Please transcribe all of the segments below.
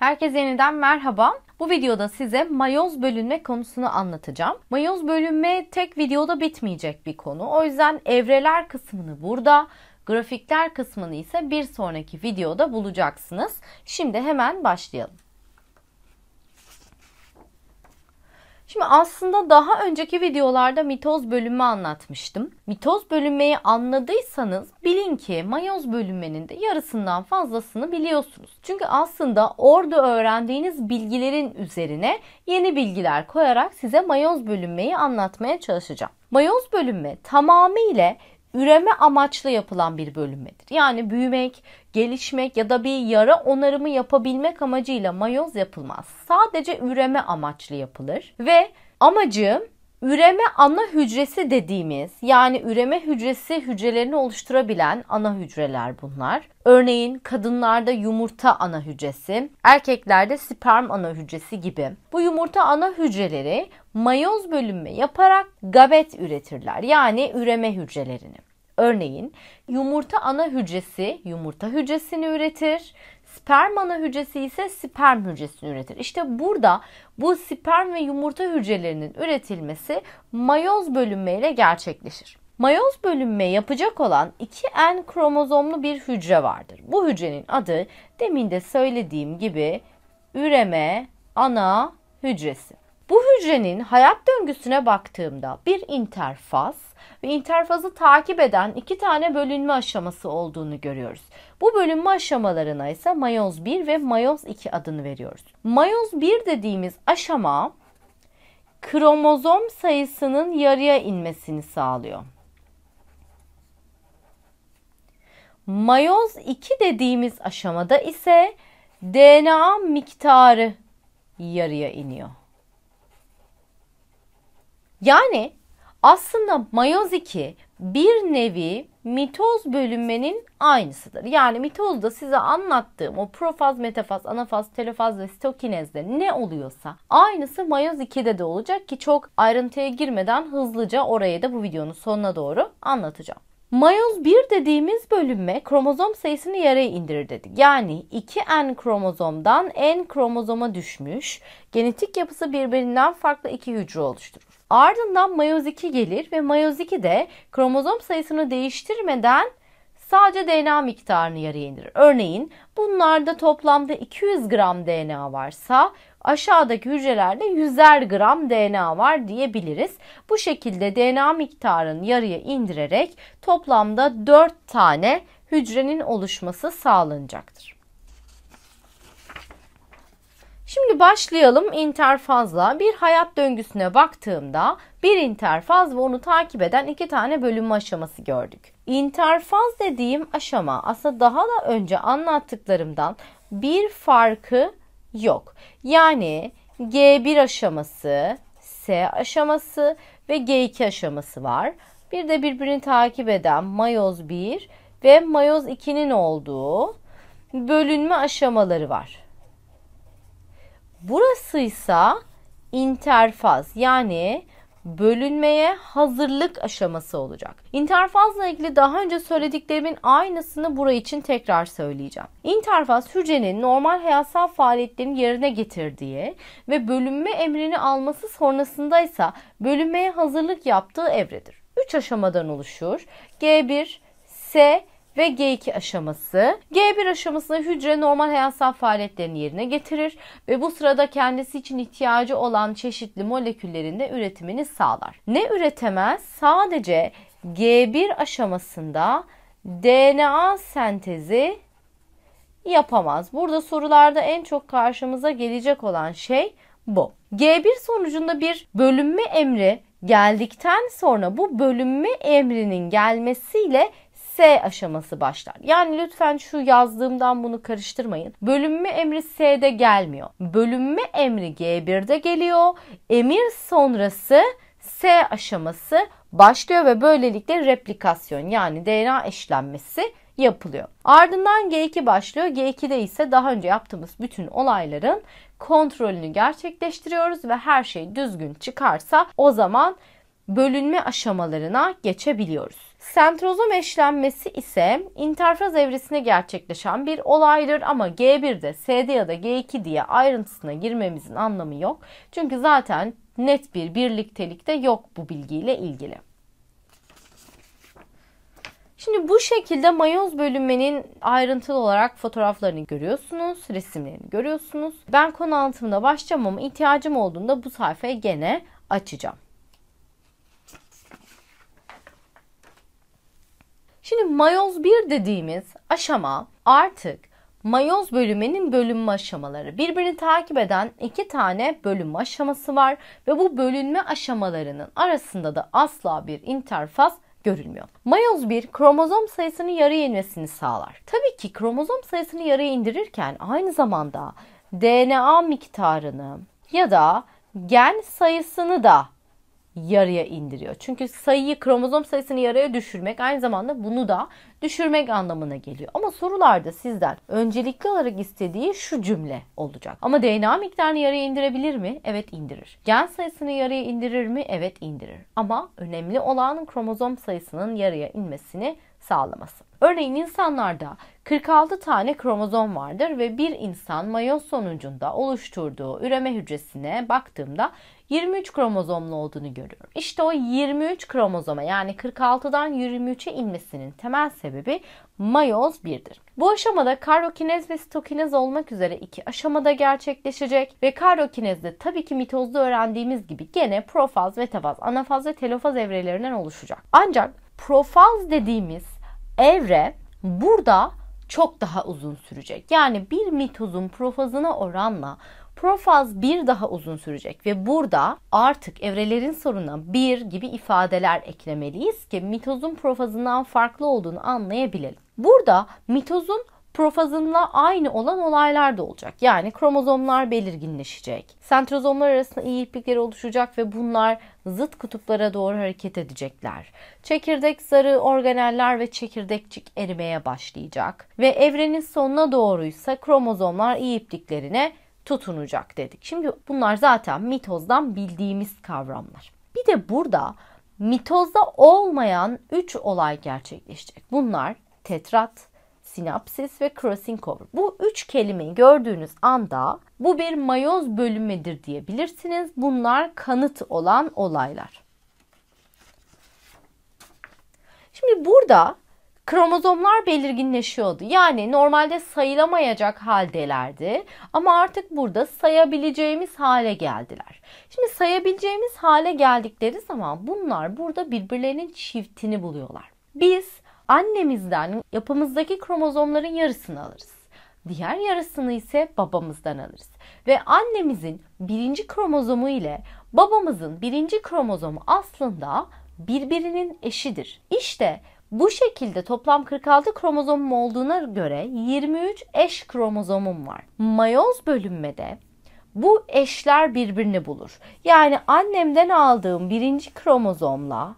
Herkese yeniden merhaba. Bu videoda size mayoz bölünme konusunu anlatacağım. Mayoz bölünme tek videoda bitmeyecek bir konu. O yüzden evreler kısmını burada, grafikler kısmını ise bir sonraki videoda bulacaksınız. Şimdi hemen başlayalım. Şimdi aslında daha önceki videolarda mitoz bölünme anlatmıştım. Mitoz bölünmeyi anladıysanız bilin ki mayoz bölünmenin de yarısından fazlasını biliyorsunuz. Çünkü aslında orada öğrendiğiniz bilgilerin üzerine yeni bilgiler koyarak size mayoz bölünmeyi anlatmaya çalışacağım. Mayoz bölünme tamamıyla üreme amaçlı yapılan bir bölünmedir. Yani büyümek, gelişmek ya da bir yara onarımı yapabilmek amacıyla mayoz yapılmaz. Sadece üreme amaçlı yapılır ve amacı üreme ana hücresi dediğimiz yani üreme hücresi hücrelerini oluşturabilen ana hücreler bunlar. Örneğin kadınlarda yumurta ana hücresi, erkeklerde sperm ana hücresi gibi. Bu yumurta ana hücreleri mayoz bölünme yaparak gabet üretirler. Yani üreme hücrelerini. Örneğin yumurta ana hücresi yumurta hücresini üretir. Sperm ana hücresi ise sperm hücresini üretir. İşte burada bu sperm ve yumurta hücrelerinin üretilmesi mayoz bölünmeyle gerçekleşir. Mayoz bölünme yapacak olan 2N kromozomlu bir hücre vardır. Bu hücrenin adı demin de söylediğim gibi üreme ana hücresi. Bu hücrenin hayat döngüsüne baktığımda bir interfaz ve interfazı takip eden iki tane bölünme aşaması olduğunu görüyoruz. Bu bölünme aşamalarına ise mayoz 1 ve mayoz 2 adını veriyoruz. Mayoz 1 dediğimiz aşama kromozom sayısının yarıya inmesini sağlıyor. Mayoz 2 dediğimiz aşamada ise DNA miktarı yarıya iniyor. Yani aslında mayoz 2 bir nevi mitoz bölünmenin aynısıdır. Yani mitozda size anlattığım o profaz, metafaz, anafaz, telofaz ve stokinezde ne oluyorsa aynısı mayoz 2'de de olacak ki çok ayrıntıya girmeden hızlıca oraya da bu videonun sonuna doğru anlatacağım. Mayoz 1 dediğimiz bölünme kromozom sayısını yarıya indirir dedik. Yani 2N kromozomdan N kromozoma düşmüş, genetik yapısı birbirinden farklı iki hücre oluşturur. Ardından mayoz 2 gelir ve mayoz 2 de kromozom sayısını değiştirmeden sadece DNA miktarını yarıya indirir. Örneğin bunlarda toplamda 200 gram DNA varsa aşağıdaki hücrelerde 100'er gram DNA var diyebiliriz. Bu şekilde DNA miktarını yarıya indirerek toplamda 4 tane hücrenin oluşması sağlanacaktır. Şimdi başlayalım interfazla. Bir hayat döngüsüne baktığımda bir interfaz ve onu takip eden iki tane bölünme aşaması gördük. İnterfaz dediğim aşama aslında daha da önce anlattıklarımdan bir farkı yok. Yani G1 aşaması, S aşaması ve G2 aşaması var. Bir de birbirini takip eden mayoz 1 ve mayoz 2'nin olduğu bölünme aşamaları var. Burasıysa interfaz yani bölünmeye hazırlık aşaması olacak. İnterfazla ilgili daha önce söylediklerimin aynısını burayı için tekrar söyleyeceğim. İnterfaz hücrenin normal hayatsal faaliyetlerini yerine getirdiği ve bölünme emrini alması sonrasındaysa bölünmeye hazırlık yaptığı evredir. 3 aşamadan oluşur. G1, S ve G2 aşaması. G1 aşamasında hücre normal hayatsan faaliyetlerini yerine getirir ve bu sırada kendisi için ihtiyacı olan çeşitli moleküllerin de üretimini sağlar. Ne üretemez? Sadece G1 aşamasında DNA sentezi yapamaz. Burada sorularda en çok karşımıza gelecek olan şey bu. G1 sonucunda bir bölünme emri geldikten sonra bu bölünme emrinin gelmesiyle S aşaması başlar. Yani lütfen şu yazdığımdan bunu karıştırmayın. Bölünme emri S'de gelmiyor. Bölünme emri G1'de geliyor. Emir sonrası S aşaması başlıyor ve böylelikle replikasyon yani DNA eşlenmesi yapılıyor. Ardından G2 başlıyor. G2'de ise daha önce yaptığımız bütün olayların kontrolünü gerçekleştiriyoruz ve her şey düzgün çıkarsa o zaman bölünme aşamalarına geçebiliyoruz. Sentrozom eşlenmesi ise interfaz evresinde gerçekleşen bir olaydır ama G1'de, S'de ya da G2 diye ayrıntısına girmemizin anlamı yok. Çünkü zaten net bir birliktelik de yok bu bilgiyle ilgili. Şimdi bu şekilde mayoz bölünmenin ayrıntılı olarak fotoğraflarını görüyorsunuz, resimlerini görüyorsunuz. Ben konu anlatımına başlayacağım ama ihtiyacım olduğunda bu sayfayı gene açacağım. Şimdi mayoz 1 dediğimiz aşama artık mayoz bölümünün bölünme aşamaları. Birbirini takip eden iki tane bölünme aşaması var ve bu bölünme aşamalarının arasında da asla bir interfaz görülmüyor. Mayoz 1 kromozom sayısını yarıya inmesini sağlar. Tabii ki kromozom sayısını yarıya indirirken aynı zamanda DNA miktarını ya da gen sayısını da yarıya indiriyor. Çünkü sayıyı kromozom sayısını yarıya düşürmek aynı zamanda bunu da düşürmek anlamına geliyor. Ama sorularda sizden öncelikli olarak istediği şu cümle olacak. Ama DNA miktarını yarıya indirebilir mi? Evet indirir. Gen sayısını yarıya indirir mi? Evet indirir. Ama önemli olan kromozom sayısının yarıya inmesini sağlaması. Örneğin insanlarda 46 tane kromozom vardır ve bir insan mayoz sonucunda oluşturduğu üreme hücresine baktığımda 23 kromozomlu olduğunu görüyorum. İşte o 23 kromozoma yani 46'dan 23'e inmesinin temel sebebi mayoz 1'dir. Bu aşamada karokinez ve stokinez olmak üzere iki aşamada gerçekleşecek ve karokinezde tabii ki mitozda öğrendiğimiz gibi gene profaz, metafaz, anafaz ve telofaz evrelerinden oluşacak. Ancak profaz dediğimiz evre burada çok daha uzun sürecek. Yani bir mitozun profazına oranla Profaz bir daha uzun sürecek ve burada artık evrelerin sonuna bir gibi ifadeler eklemeliyiz ki mitozun profazından farklı olduğunu anlayabilelim. Burada mitozun profazınla aynı olan olaylar da olacak. Yani kromozomlar belirginleşecek. Sentrozomlar arasında iyi oluşacak ve bunlar zıt kutuplara doğru hareket edecekler. Çekirdek zarı, organeller ve çekirdekçik erimeye başlayacak. Ve evrenin sonuna doğruysa kromozomlar iyi tutunacak dedik. Şimdi bunlar zaten mitozdan bildiğimiz kavramlar. Bir de burada mitozda olmayan 3 olay gerçekleşecek. Bunlar tetrat, sinapsis ve crossing over. Bu üç kelimeyi gördüğünüz anda bu bir mayoz bölünmedir diyebilirsiniz. Bunlar kanıt olan olaylar. Şimdi burada kromozomlar belirginleşiyordu. Yani normalde sayılamayacak haldelerdi ama artık burada sayabileceğimiz hale geldiler. Şimdi sayabileceğimiz hale geldikleri zaman bunlar burada birbirlerinin çiftini buluyorlar. Biz annemizden yapımızdaki kromozomların yarısını alırız. Diğer yarısını ise babamızdan alırız. Ve annemizin birinci kromozomu ile babamızın birinci kromozomu aslında birbirinin eşidir. İşte bu şekilde toplam 46 kromozomum olduğuna göre 23 eş kromozomum var. Mayoz bölünmede bu eşler birbirini bulur. Yani annemden aldığım birinci kromozomla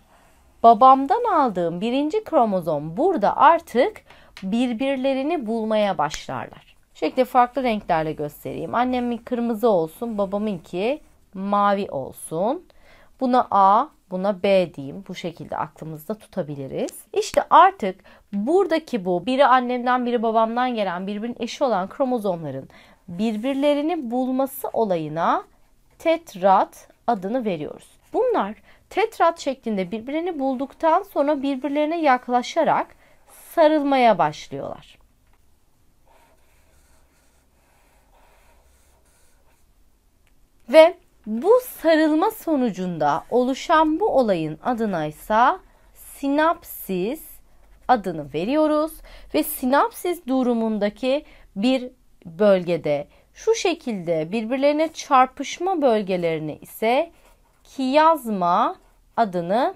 babamdan aldığım birinci kromozom burada artık birbirlerini bulmaya başlarlar. Şekilde farklı renklerle göstereyim. Annemin kırmızı olsun, babamınki mavi olsun. Buna A, Buna B diyeyim. Bu şekilde aklımızda tutabiliriz. İşte artık buradaki bu biri annemden biri babamdan gelen birbirinin eşi olan kromozomların birbirlerini bulması olayına tetrat adını veriyoruz. Bunlar tetrat şeklinde birbirini bulduktan sonra birbirlerine yaklaşarak sarılmaya başlıyorlar. Ve bu sarılma sonucunda oluşan bu olayın adına ise sinapsis adını veriyoruz ve sinapsis durumundaki bir bölgede şu şekilde birbirlerine çarpışma bölgelerini ise kiyazma adını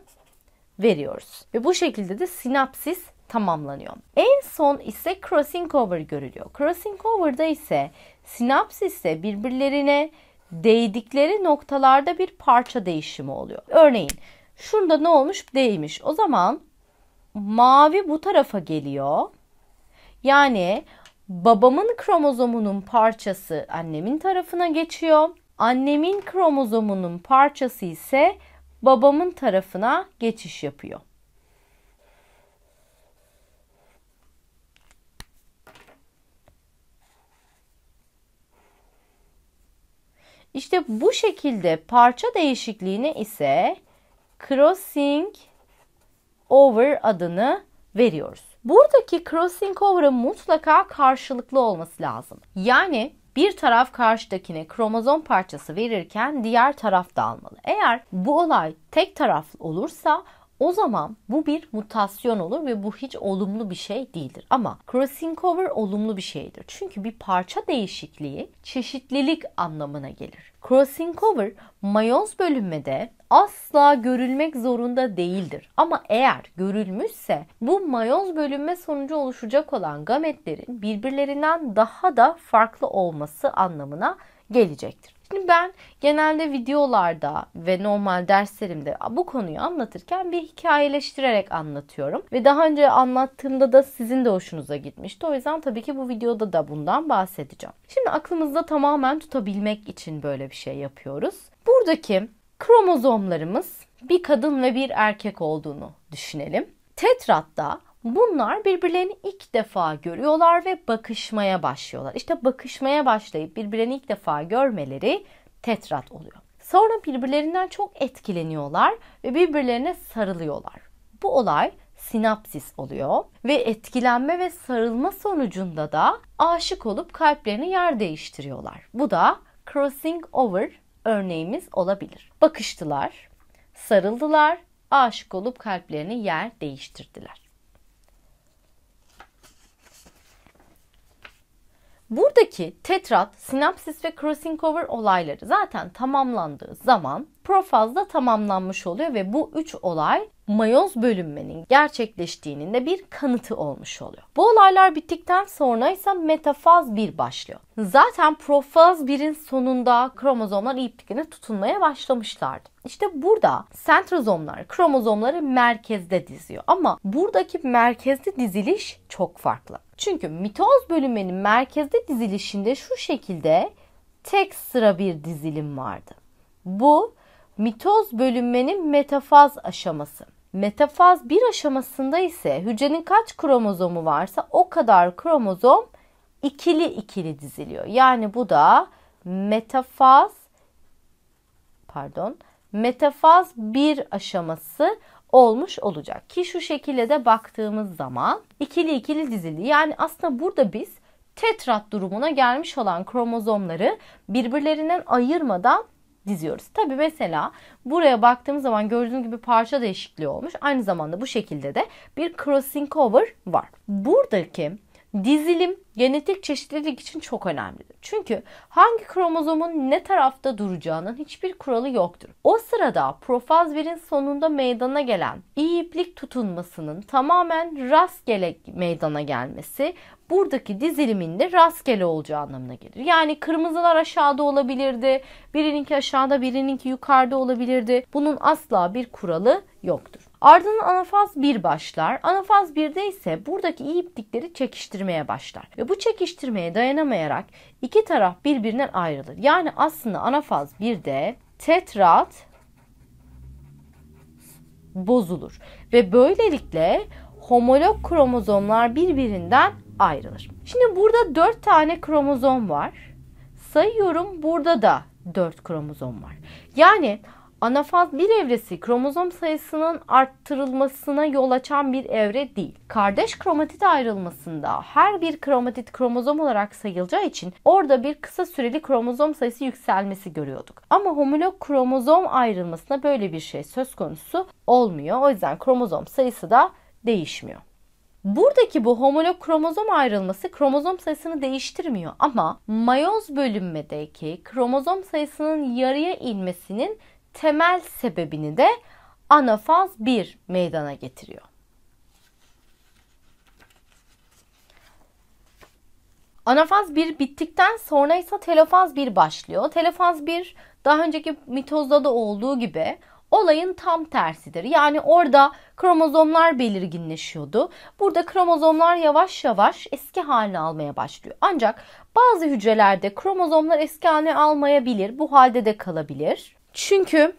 veriyoruz. Ve bu şekilde de sinapsis tamamlanıyor. En son ise crossing over görülüyor. Crossing over'da ise sinapsisle birbirlerine değdikleri noktalarda bir parça değişimi oluyor. Örneğin şurada ne olmuş? Değmiş. O zaman mavi bu tarafa geliyor. Yani babamın kromozomunun parçası annemin tarafına geçiyor. Annemin kromozomunun parçası ise babamın tarafına geçiş yapıyor. İşte bu şekilde parça değişikliğine ise crossing over adını veriyoruz. Buradaki crossing over'ın mutlaka karşılıklı olması lazım. Yani bir taraf karşıdakine kromozom parçası verirken diğer taraf da almalı. Eğer bu olay tek taraflı olursa o zaman bu bir mutasyon olur ve bu hiç olumlu bir şey değildir. Ama crossing over olumlu bir şeydir. Çünkü bir parça değişikliği çeşitlilik anlamına gelir. Crossing over mayoz bölünmede asla görülmek zorunda değildir. Ama eğer görülmüşse bu mayoz bölünme sonucu oluşacak olan gametlerin birbirlerinden daha da farklı olması anlamına gelecektir. Şimdi ben genelde videolarda ve normal derslerimde bu konuyu anlatırken bir hikayeleştirerek anlatıyorum. Ve daha önce anlattığımda da sizin de hoşunuza gitmişti. O yüzden tabii ki bu videoda da bundan bahsedeceğim. Şimdi aklımızda tamamen tutabilmek için böyle bir şey yapıyoruz. Buradaki kromozomlarımız bir kadın ve bir erkek olduğunu düşünelim. Tetratta Bunlar birbirlerini ilk defa görüyorlar ve bakışmaya başlıyorlar. İşte bakışmaya başlayıp birbirlerini ilk defa görmeleri tetrat oluyor. Sonra birbirlerinden çok etkileniyorlar ve birbirlerine sarılıyorlar. Bu olay sinapsis oluyor ve etkilenme ve sarılma sonucunda da aşık olup kalplerini yer değiştiriyorlar. Bu da crossing over örneğimiz olabilir. Bakıştılar, sarıldılar, aşık olup kalplerini yer değiştirdiler. Buradaki tetrat, sinapsis ve crossing over olayları zaten tamamlandığı zaman profazda tamamlanmış oluyor ve bu üç olay mayoz bölünmenin gerçekleştiğinin de bir kanıtı olmuş oluyor. Bu olaylar bittikten sonra ise metafaz 1 başlıyor. Zaten profaz 1'in sonunda kromozomlar iplikine tutunmaya başlamışlardı. İşte burada sentrozomlar kromozomları merkezde diziyor ama buradaki merkezde diziliş çok farklı. Çünkü mitoz bölümünün merkezde dizilişinde şu şekilde tek sıra bir dizilim vardı. Bu mitoz bölünmenin metafaz aşaması. Metafaz bir aşamasında ise hücrenin kaç kromozomu varsa o kadar kromozom ikili ikili diziliyor. Yani bu da metafaz pardon metafaz bir aşaması olmuş olacak. Ki şu şekilde de baktığımız zaman ikili ikili dizili yani aslında burada biz tetrat durumuna gelmiş olan kromozomları birbirlerinden ayırmadan diziyoruz. Tabi mesela buraya baktığımız zaman gördüğünüz gibi parça değişikliği olmuş. Aynı zamanda bu şekilde de bir crossing over var. Buradaki dizilim genetik çeşitlilik için çok önemlidir. Çünkü hangi kromozomun ne tarafta duracağının hiçbir kuralı yoktur. O sırada profaz birin sonunda meydana gelen iyi iplik tutunmasının tamamen rastgele meydana gelmesi buradaki dizilimin de rastgele olacağı anlamına gelir. Yani kırmızılar aşağıda olabilirdi, birininki aşağıda birininki yukarıda olabilirdi. Bunun asla bir kuralı yoktur. Ardından anafaz 1 başlar. Anafaz 1'de ise buradaki iyi iplikleri çekiştirmeye başlar. Ve bu çekiştirmeye dayanamayarak iki taraf birbirinden ayrılır. Yani aslında anafaz 1'de tetrat bozulur. Ve böylelikle homolog kromozomlar birbirinden ayrılır. Şimdi burada 4 tane kromozom var. Sayıyorum burada da 4 kromozom var. Yani Anafaz bir evresi kromozom sayısının arttırılmasına yol açan bir evre değil. Kardeş kromatit ayrılmasında her bir kromatit kromozom olarak sayılacağı için orada bir kısa süreli kromozom sayısı yükselmesi görüyorduk. Ama homolog kromozom ayrılmasında böyle bir şey söz konusu olmuyor. O yüzden kromozom sayısı da değişmiyor. Buradaki bu homolog kromozom ayrılması kromozom sayısını değiştirmiyor ama mayoz bölünmedeki kromozom sayısının yarıya inmesinin temel sebebini de anafaz 1 meydana getiriyor. Anafaz 1 bittikten sonra ise telofaz 1 başlıyor. Telofaz 1 daha önceki mitozda da olduğu gibi olayın tam tersidir. Yani orada kromozomlar belirginleşiyordu. Burada kromozomlar yavaş yavaş eski halini almaya başlıyor. Ancak bazı hücrelerde kromozomlar eski halini almayabilir. Bu halde de kalabilir. Çünkü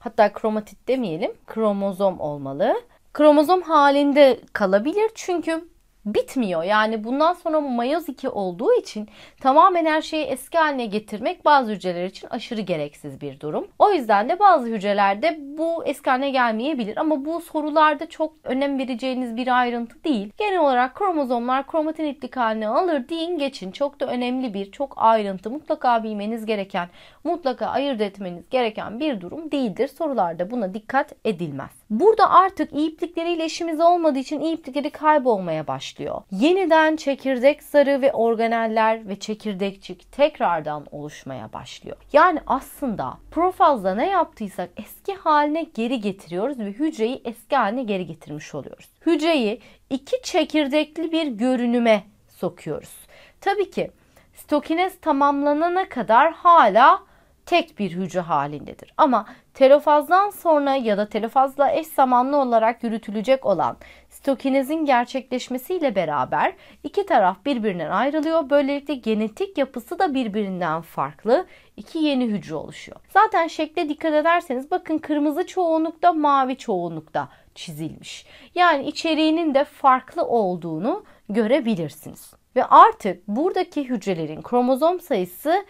hatta kromatit demeyelim kromozom olmalı. Kromozom halinde kalabilir çünkü bitmiyor. Yani bundan sonra mayoz 2 olduğu için tamamen her şeyi eski haline getirmek bazı hücreler için aşırı gereksiz bir durum. O yüzden de bazı hücrelerde bu eski haline gelmeyebilir ama bu sorularda çok önem vereceğiniz bir ayrıntı değil. Genel olarak kromozomlar kromatinitlik haline alır deyin geçin. Çok da önemli bir çok ayrıntı mutlaka bilmeniz gereken mutlaka ayırt etmeniz gereken bir durum değildir. Sorularda buna dikkat edilmez. Burada artık iyi iplikleriyle işimiz olmadığı için iplikleri kaybolmaya başlıyor. Yeniden çekirdek zarı ve organeller ve çekirdekçik tekrardan oluşmaya başlıyor. Yani aslında profazda ne yaptıysak eski haline geri getiriyoruz ve hücreyi eski haline geri getirmiş oluyoruz. Hücreyi iki çekirdekli bir görünüme sokuyoruz. Tabii ki stokinez tamamlanana kadar hala tek bir hücre halindedir. Ama telofazdan sonra ya da telofazla eş zamanlı olarak yürütülecek olan stokinezin gerçekleşmesiyle beraber iki taraf birbirinden ayrılıyor. Böylelikle genetik yapısı da birbirinden farklı iki yeni hücre oluşuyor. Zaten şekle dikkat ederseniz bakın kırmızı çoğunlukta mavi çoğunlukta çizilmiş. Yani içeriğinin de farklı olduğunu görebilirsiniz. Ve artık buradaki hücrelerin kromozom sayısı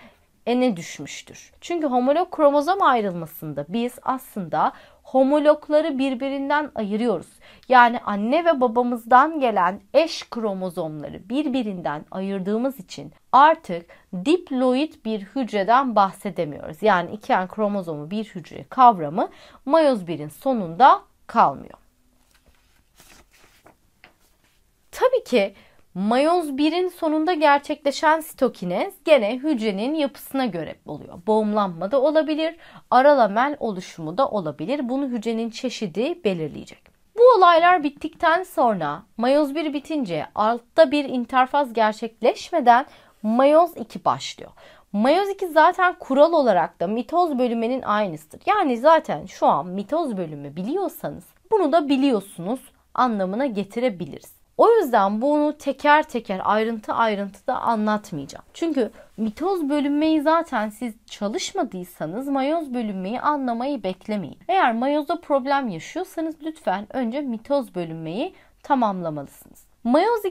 ene düşmüştür. Çünkü homolog kromozom ayrılmasında biz aslında homologları birbirinden ayırıyoruz. Yani anne ve babamızdan gelen eş kromozomları birbirinden ayırdığımız için artık diploid bir hücreden bahsedemiyoruz. Yani iki en kromozomu bir hücre kavramı mayoz birin sonunda kalmıyor. Tabii ki Mayoz 1'in sonunda gerçekleşen sitokinez gene hücrenin yapısına göre oluyor. Boğumlanma da olabilir, aralamel oluşumu da olabilir. Bunu hücrenin çeşidi belirleyecek. Bu olaylar bittikten sonra mayoz 1 bitince altta bir interfaz gerçekleşmeden mayoz 2 başlıyor. Mayoz 2 zaten kural olarak da mitoz bölümenin aynısıdır. Yani zaten şu an mitoz bölümü biliyorsanız bunu da biliyorsunuz anlamına getirebiliriz. O yüzden bunu teker teker ayrıntı ayrıntı da anlatmayacağım. Çünkü mitoz bölünmeyi zaten siz çalışmadıysanız mayoz bölünmeyi anlamayı beklemeyin. Eğer mayozda problem yaşıyorsanız lütfen önce mitoz bölünmeyi tamamlamalısınız. Mayoz de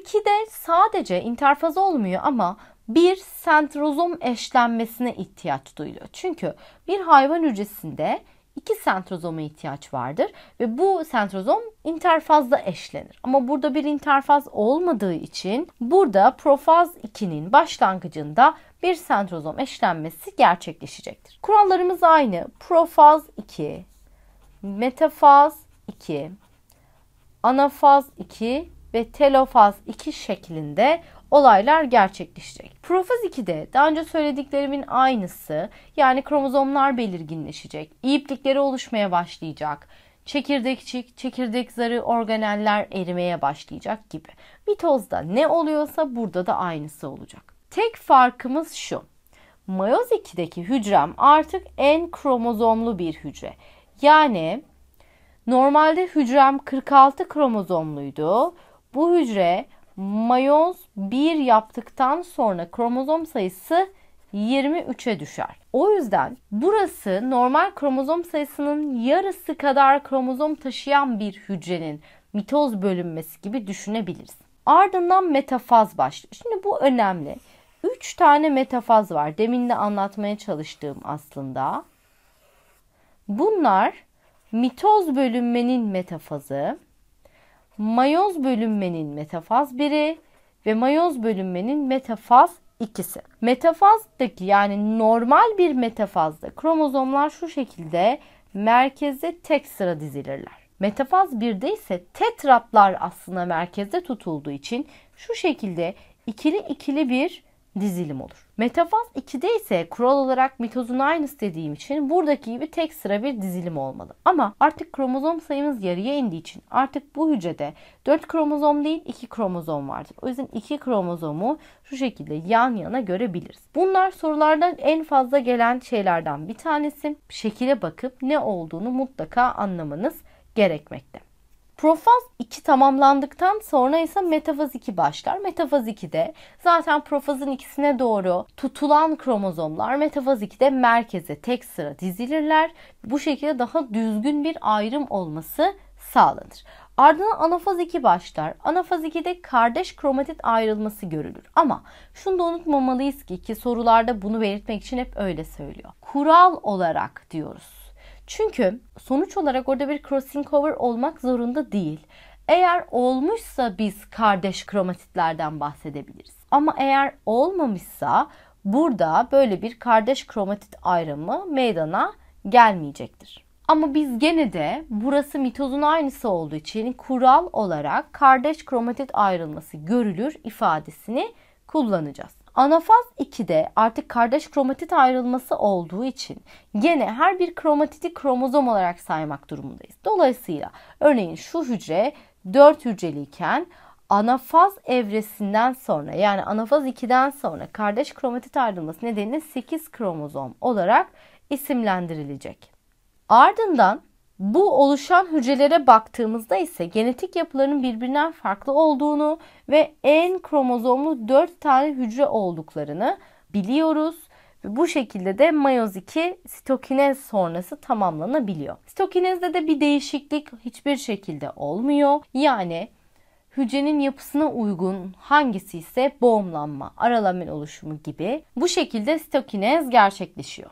sadece interfaz olmuyor ama bir sentrozom eşlenmesine ihtiyaç duyuluyor. Çünkü bir hayvan hücresinde iki sentrozoma ihtiyaç vardır ve bu sentrozom interfazla eşlenir. Ama burada bir interfaz olmadığı için burada profaz 2'nin başlangıcında bir sentrozom eşlenmesi gerçekleşecektir. Kurallarımız aynı. Profaz 2, metafaz 2, anafaz 2 ve telofaz 2 şeklinde olaylar gerçekleşecek. Profaz 2'de daha önce söylediklerimin aynısı yani kromozomlar belirginleşecek, iplikleri oluşmaya başlayacak, çekirdekçik, çekirdek zarı, organeller erimeye başlayacak gibi. Mitozda ne oluyorsa burada da aynısı olacak. Tek farkımız şu. Mayoz 2'deki hücrem artık en kromozomlu bir hücre. Yani normalde hücrem 46 kromozomluydu. Bu hücre mayoz 1 yaptıktan sonra kromozom sayısı 23'e düşer. O yüzden burası normal kromozom sayısının yarısı kadar kromozom taşıyan bir hücrenin mitoz bölünmesi gibi düşünebiliriz. Ardından metafaz başlıyor. Şimdi bu önemli. 3 tane metafaz var. Demin de anlatmaya çalıştığım aslında. Bunlar mitoz bölünmenin metafazı, mayoz bölünmenin metafaz biri ve mayoz bölünmenin metafaz ikisi. Metafazdaki yani normal bir metafazda kromozomlar şu şekilde merkeze tek sıra dizilirler. Metafaz 1'de ise tetratlar aslında merkezde tutulduğu için şu şekilde ikili ikili bir dizilim olur. Metafaz 2'de ise kural olarak mitozun aynısı dediğim için buradaki gibi tek sıra bir dizilim olmalı. Ama artık kromozom sayımız yarıya indiği için artık bu hücrede 4 kromozom değil 2 kromozom vardır. O yüzden 2 kromozomu şu şekilde yan yana görebiliriz. Bunlar sorulardan en fazla gelen şeylerden bir tanesi. Şekile bakıp ne olduğunu mutlaka anlamanız gerekmekte. Profaz 2 tamamlandıktan sonra ise metafaz 2 başlar. Metafaz 2'de zaten profazın ikisine doğru tutulan kromozomlar metafaz 2'de merkeze tek sıra dizilirler. Bu şekilde daha düzgün bir ayrım olması sağlanır. Ardından anafaz 2 başlar. Anafaz 2'de kardeş kromatit ayrılması görülür. Ama şunu da unutmamalıyız ki ki sorularda bunu belirtmek için hep öyle söylüyor. Kural olarak diyoruz çünkü sonuç olarak orada bir crossing over olmak zorunda değil. Eğer olmuşsa biz kardeş kromatitlerden bahsedebiliriz. Ama eğer olmamışsa burada böyle bir kardeş kromatit ayrımı meydana gelmeyecektir. Ama biz gene de burası mitozun aynısı olduğu için kural olarak kardeş kromatit ayrılması görülür ifadesini kullanacağız. Anafaz 2'de artık kardeş kromatit ayrılması olduğu için gene her bir kromatiti kromozom olarak saymak durumundayız. Dolayısıyla örneğin şu hücre 4 hücreliyken anafaz evresinden sonra yani anafaz 2'den sonra kardeş kromatit ayrılması nedeniyle 8 kromozom olarak isimlendirilecek. Ardından bu oluşan hücrelere baktığımızda ise genetik yapılarının birbirinden farklı olduğunu ve en kromozomlu 4 tane hücre olduklarını biliyoruz. Ve bu şekilde de mayoz 2 sitokinez sonrası tamamlanabiliyor. Sitokinezde de bir değişiklik hiçbir şekilde olmuyor. Yani hücrenin yapısına uygun hangisi ise boğumlanma, aralamin oluşumu gibi bu şekilde sitokinez gerçekleşiyor.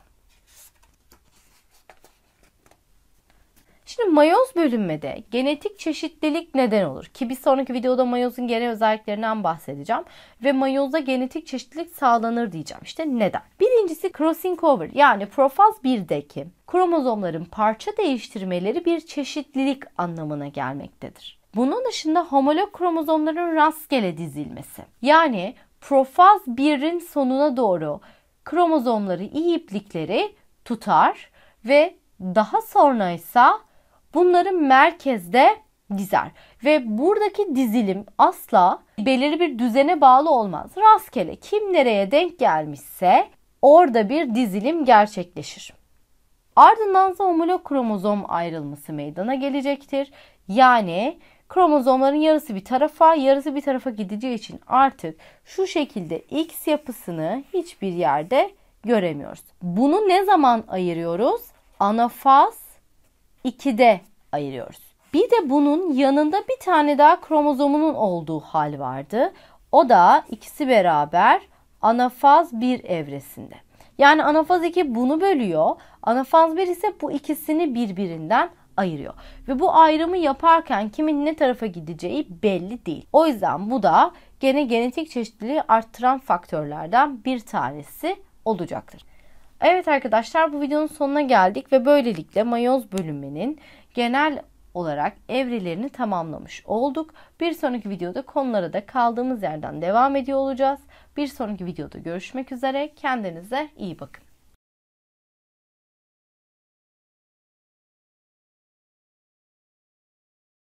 Şimdi mayoz bölünmede genetik çeşitlilik neden olur? Ki bir sonraki videoda mayozun genel özelliklerinden bahsedeceğim. Ve mayozda genetik çeşitlilik sağlanır diyeceğim. İşte neden? Birincisi crossing over yani profaz 1'deki kromozomların parça değiştirmeleri bir çeşitlilik anlamına gelmektedir. Bunun dışında homolog kromozomların rastgele dizilmesi. Yani profaz 1'in sonuna doğru kromozomları iyi iplikleri tutar ve daha sonra ise bunları merkezde dizer. Ve buradaki dizilim asla belirli bir düzene bağlı olmaz. Rastgele kim nereye denk gelmişse orada bir dizilim gerçekleşir. Ardından da homolog kromozom ayrılması meydana gelecektir. Yani kromozomların yarısı bir tarafa, yarısı bir tarafa gideceği için artık şu şekilde X yapısını hiçbir yerde göremiyoruz. Bunu ne zaman ayırıyoruz? Anafaz 2'de ayırıyoruz. Bir de bunun yanında bir tane daha kromozomunun olduğu hal vardı. O da ikisi beraber anafaz 1 evresinde. Yani anafaz 2 bunu bölüyor. Anafaz 1 ise bu ikisini birbirinden ayırıyor. Ve bu ayrımı yaparken kimin ne tarafa gideceği belli değil. O yüzden bu da gene genetik çeşitliliği arttıran faktörlerden bir tanesi olacaktır. Evet arkadaşlar bu videonun sonuna geldik ve böylelikle mayoz bölümünün genel olarak evrelerini tamamlamış olduk. Bir sonraki videoda konulara da kaldığımız yerden devam ediyor olacağız. Bir sonraki videoda görüşmek üzere. Kendinize iyi bakın.